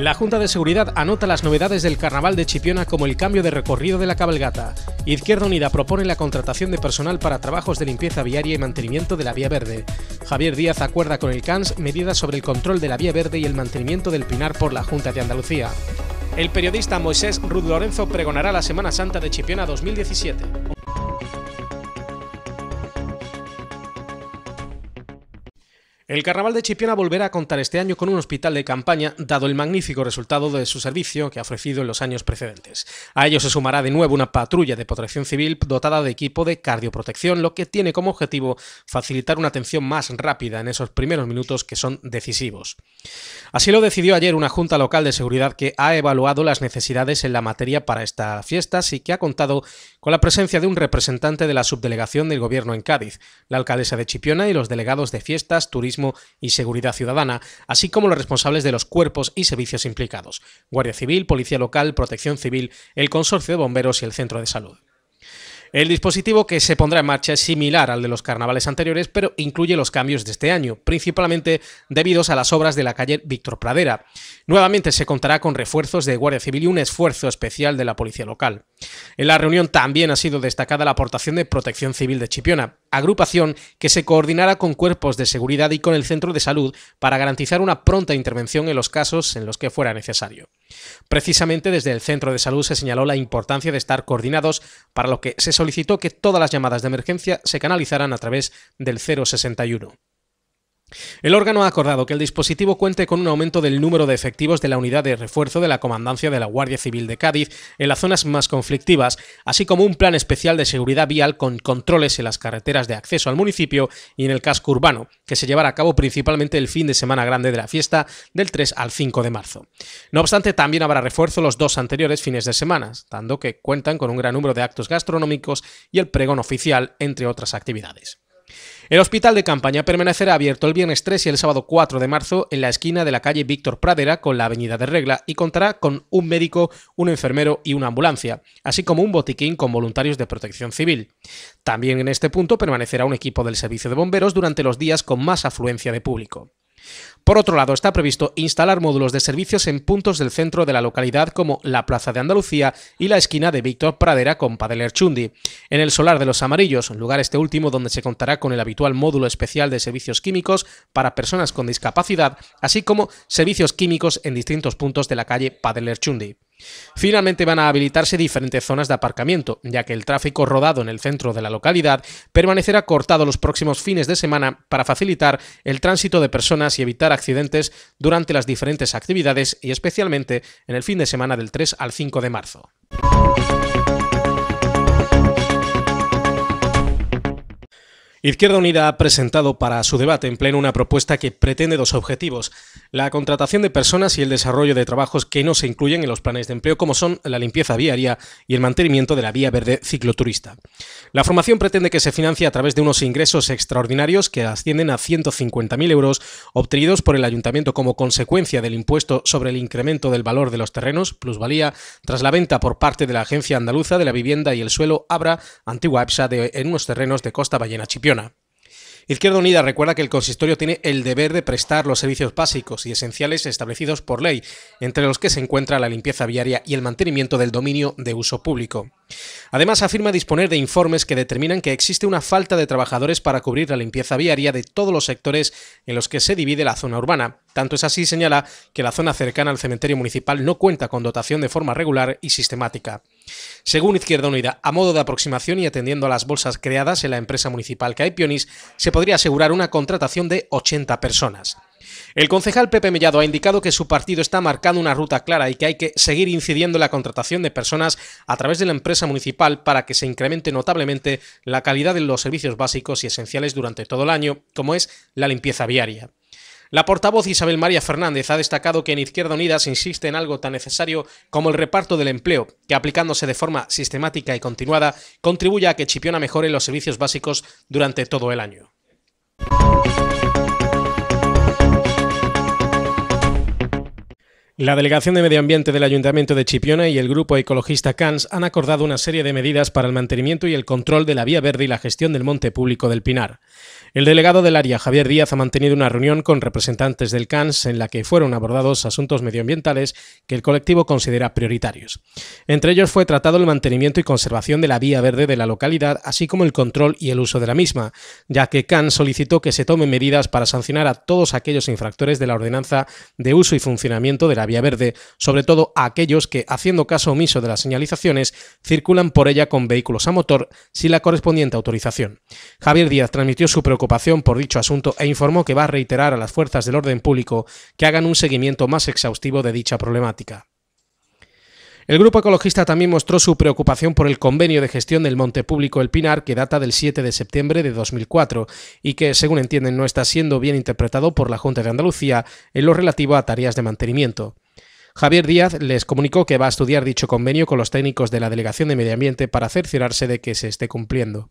La Junta de Seguridad anota las novedades del Carnaval de Chipiona como el cambio de recorrido de la cabalgata. Izquierda Unida propone la contratación de personal para trabajos de limpieza viaria y mantenimiento de la vía verde. Javier Díaz acuerda con el CANS medidas sobre el control de la vía verde y el mantenimiento del Pinar por la Junta de Andalucía. El periodista Moisés Rud Lorenzo pregonará la Semana Santa de Chipiona 2017. El Carnaval de Chipiona volverá a contar este año con un hospital de campaña, dado el magnífico resultado de su servicio que ha ofrecido en los años precedentes. A ello se sumará de nuevo una patrulla de protección civil dotada de equipo de cardioprotección, lo que tiene como objetivo facilitar una atención más rápida en esos primeros minutos que son decisivos. Así lo decidió ayer una Junta Local de Seguridad que ha evaluado las necesidades en la materia para esta fiesta y que ha contado con la presencia de un representante de la subdelegación del Gobierno en Cádiz, la alcaldesa de Chipiona y los delegados de fiestas, turismo y Seguridad Ciudadana, así como los responsables de los cuerpos y servicios implicados, Guardia Civil, Policía Local, Protección Civil, el Consorcio de Bomberos y el Centro de Salud. El dispositivo que se pondrá en marcha es similar al de los carnavales anteriores, pero incluye los cambios de este año, principalmente debidos a las obras de la calle Víctor Pradera. Nuevamente se contará con refuerzos de Guardia Civil y un esfuerzo especial de la Policía Local. En la reunión también ha sido destacada la aportación de Protección Civil de Chipiona agrupación que se coordinara con cuerpos de seguridad y con el centro de salud para garantizar una pronta intervención en los casos en los que fuera necesario. Precisamente desde el centro de salud se señaló la importancia de estar coordinados, para lo que se solicitó que todas las llamadas de emergencia se canalizaran a través del 061. El órgano ha acordado que el dispositivo cuente con un aumento del número de efectivos de la unidad de refuerzo de la Comandancia de la Guardia Civil de Cádiz en las zonas más conflictivas, así como un plan especial de seguridad vial con controles en las carreteras de acceso al municipio y en el casco urbano, que se llevará a cabo principalmente el fin de semana grande de la fiesta del 3 al 5 de marzo. No obstante, también habrá refuerzo los dos anteriores fines de semana, tanto que cuentan con un gran número de actos gastronómicos y el pregón oficial, entre otras actividades. El hospital de campaña permanecerá abierto el viernes 3 y el sábado 4 de marzo en la esquina de la calle Víctor Pradera con la avenida de Regla y contará con un médico, un enfermero y una ambulancia, así como un botiquín con voluntarios de protección civil. También en este punto permanecerá un equipo del servicio de bomberos durante los días con más afluencia de público. Por otro lado, está previsto instalar módulos de servicios en puntos del centro de la localidad como la Plaza de Andalucía y la esquina de Víctor Pradera con Padeler Chundi. En el Solar de los Amarillos, lugar este último donde se contará con el habitual módulo especial de servicios químicos para personas con discapacidad, así como servicios químicos en distintos puntos de la calle Padeler Chundi. Finalmente van a habilitarse diferentes zonas de aparcamiento, ya que el tráfico rodado en el centro de la localidad permanecerá cortado los próximos fines de semana para facilitar el tránsito de personas y evitar accidentes durante las diferentes actividades y especialmente en el fin de semana del 3 al 5 de marzo. Izquierda Unida ha presentado para su debate en pleno una propuesta que pretende dos objetivos, la contratación de personas y el desarrollo de trabajos que no se incluyen en los planes de empleo, como son la limpieza viaria y el mantenimiento de la vía verde cicloturista. La formación pretende que se financie a través de unos ingresos extraordinarios que ascienden a 150.000 euros obtenidos por el ayuntamiento como consecuencia del impuesto sobre el incremento del valor de los terrenos, plusvalía, tras la venta por parte de la Agencia Andaluza de la Vivienda y el Suelo Abra, antigua EPSA, en unos terrenos de Costa Ballena Chipión. Izquierda Unida recuerda que el consistorio tiene el deber de prestar los servicios básicos y esenciales establecidos por ley, entre los que se encuentra la limpieza viaria y el mantenimiento del dominio de uso público. Además, afirma disponer de informes que determinan que existe una falta de trabajadores para cubrir la limpieza viaria de todos los sectores en los que se divide la zona urbana. Tanto es así, señala, que la zona cercana al cementerio municipal no cuenta con dotación de forma regular y sistemática. Según Izquierda Unida, a modo de aproximación y atendiendo a las bolsas creadas en la empresa municipal Caipionis, se podría asegurar una contratación de 80 personas. El concejal Pepe Mellado ha indicado que su partido está marcando una ruta clara y que hay que seguir incidiendo en la contratación de personas a través de la empresa municipal para que se incremente notablemente la calidad de los servicios básicos y esenciales durante todo el año, como es la limpieza viaria. La portavoz Isabel María Fernández ha destacado que en Izquierda Unida se insiste en algo tan necesario como el reparto del empleo, que aplicándose de forma sistemática y continuada contribuya a que Chipiona mejore los servicios básicos durante todo el año. La Delegación de Medio Ambiente del Ayuntamiento de Chipiona y el grupo ecologista CANS han acordado una serie de medidas para el mantenimiento y el control de la vía verde y la gestión del monte público del Pinar. El delegado del área, Javier Díaz, ha mantenido una reunión con representantes del CANS en la que fueron abordados asuntos medioambientales que el colectivo considera prioritarios. Entre ellos fue tratado el mantenimiento y conservación de la vía verde de la localidad, así como el control y el uso de la misma, ya que CANS solicitó que se tomen medidas para sancionar a todos aquellos infractores de la ordenanza de uso y funcionamiento de la verde, sobre todo a aquellos que, haciendo caso omiso de las señalizaciones, circulan por ella con vehículos a motor sin la correspondiente autorización. Javier Díaz transmitió su preocupación por dicho asunto e informó que va a reiterar a las fuerzas del orden público que hagan un seguimiento más exhaustivo de dicha problemática. El grupo ecologista también mostró su preocupación por el convenio de gestión del monte público El Pinar que data del 7 de septiembre de 2004 y que, según entienden, no está siendo bien interpretado por la Junta de Andalucía en lo relativo a tareas de mantenimiento. Javier Díaz les comunicó que va a estudiar dicho convenio con los técnicos de la Delegación de Medio Ambiente para cerciorarse de que se esté cumpliendo.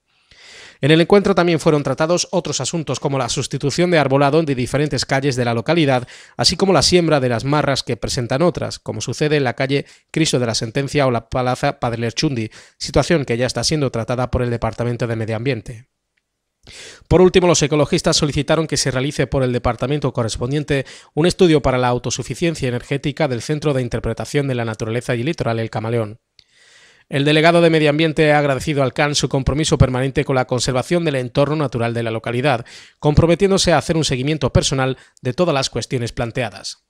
En el encuentro también fueron tratados otros asuntos como la sustitución de arbolado de diferentes calles de la localidad, así como la siembra de las marras que presentan otras, como sucede en la calle Criso de la Sentencia o la Plaza Padre Lerchundi, situación que ya está siendo tratada por el Departamento de Medio Ambiente. Por último, los ecologistas solicitaron que se realice por el departamento correspondiente un estudio para la autosuficiencia energética del Centro de Interpretación de la Naturaleza y Litoral El Camaleón. El delegado de Medio Ambiente ha agradecido al CAN su compromiso permanente con la conservación del entorno natural de la localidad, comprometiéndose a hacer un seguimiento personal de todas las cuestiones planteadas.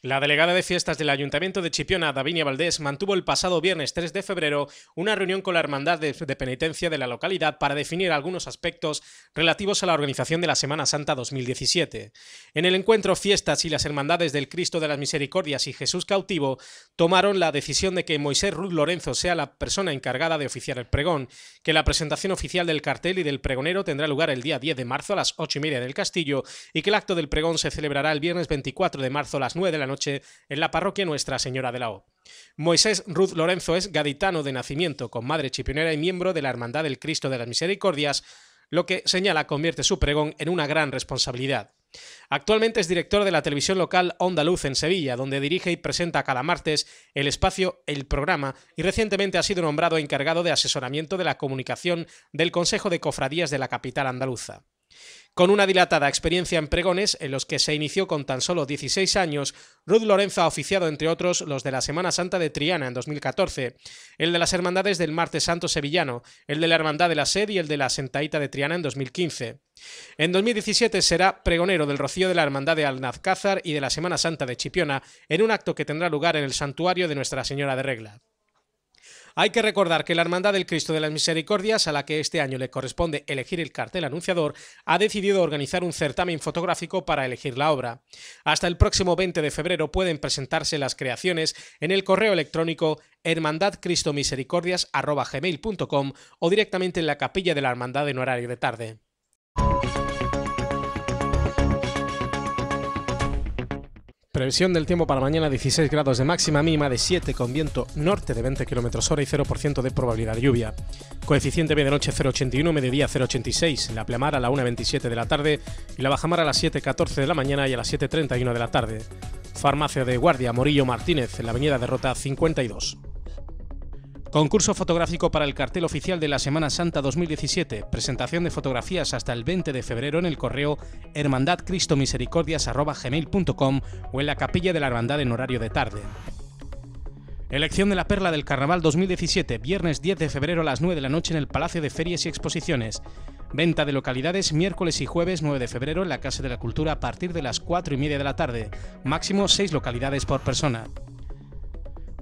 La delegada de fiestas del Ayuntamiento de Chipiona, Davinia Valdés, mantuvo el pasado viernes 3 de febrero una reunión con la Hermandad de, Penitencia de la localidad para definir algunos aspectos relativos a la organización de la Semana Santa 2017. En el encuentro, fiestas y las Hermandades del Cristo de las Misericordias y Jesús Cautivo tomaron la decisión de que Moisés Ruiz Lorenzo sea la persona encargada de oficiar el pregón, que la presentación oficial del cartel y del pregonero tendrá lugar el día 10 de marzo a las 8 y media del castillo y que el acto del pregón se celebrará el viernes 24 de marzo a las 9 de la noche en la parroquia Nuestra Señora de la O. Moisés Ruth Lorenzo es gaditano de nacimiento, con madre chipionera y miembro de la Hermandad del Cristo de las Misericordias, lo que señala convierte su pregón en una gran responsabilidad. Actualmente es director de la televisión local Onda en Sevilla, donde dirige y presenta cada martes el espacio El Programa y recientemente ha sido nombrado encargado de asesoramiento de la comunicación del Consejo de Cofradías de la capital andaluza. Con una dilatada experiencia en pregones, en los que se inició con tan solo 16 años, Ruth Lorenzo ha oficiado, entre otros, los de la Semana Santa de Triana en 2014, el de las Hermandades del Martes Santo Sevillano, el de la Hermandad de la Sed y el de la Sentaíta de Triana en 2015. En 2017 será pregonero del Rocío de la Hermandad de Alnazcázar y de la Semana Santa de Chipiona, en un acto que tendrá lugar en el santuario de Nuestra Señora de Regla. Hay que recordar que la Hermandad del Cristo de las Misericordias, a la que este año le corresponde elegir el cartel anunciador, ha decidido organizar un certamen fotográfico para elegir la obra. Hasta el próximo 20 de febrero pueden presentarse las creaciones en el correo electrónico hermandadcristomisericordias.com o directamente en la capilla de la Hermandad en horario de tarde. Previsión del tiempo para mañana 16 grados de máxima mínima de 7 con viento norte de 20 km hora y 0% de probabilidad de lluvia. Coeficiente de noche 0,81, mediodía 0,86, la pleamar a la 1,27 de la tarde y la bajamar a las 7,14 de la mañana y a las 7,31 de la tarde. Farmacia de Guardia Morillo Martínez en la avenida de Rota 52. Concurso fotográfico para el cartel oficial de la Semana Santa 2017. Presentación de fotografías hasta el 20 de febrero en el correo hermandadcristomisericordias.com o en la capilla de la Hermandad en horario de tarde. Elección de la Perla del Carnaval 2017, viernes 10 de febrero a las 9 de la noche en el Palacio de Ferias y Exposiciones. Venta de localidades miércoles y jueves 9 de febrero en la Casa de la Cultura a partir de las 4 y media de la tarde. Máximo 6 localidades por persona.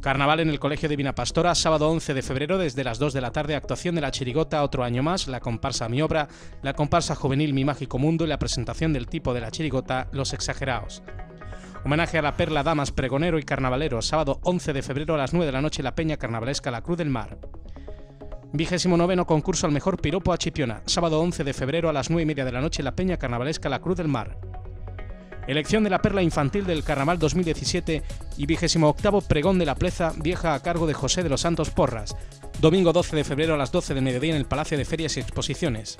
Carnaval en el Colegio Divina Pastora, sábado 11 de febrero desde las 2 de la tarde, actuación de la chirigota otro año más, la comparsa Mi Obra, la comparsa juvenil Mi Mágico Mundo y la presentación del tipo de la chirigota Los Exagerados. Homenaje a la Perla Damas, Pregonero y Carnavalero, sábado 11 de febrero a las 9 de la noche, la Peña Carnavalesca La Cruz del Mar. 29 noveno concurso al mejor piropo a Chipiona, sábado 11 de febrero a las 9 y media de la noche, la Peña Carnavalesca La Cruz del Mar. Elección de la perla infantil del Carnaval 2017 y vigésimo octavo pregón de la Pleza Vieja a cargo de José de los Santos Porras. Domingo 12 de febrero a las 12 de mediodía en el Palacio de Ferias y Exposiciones.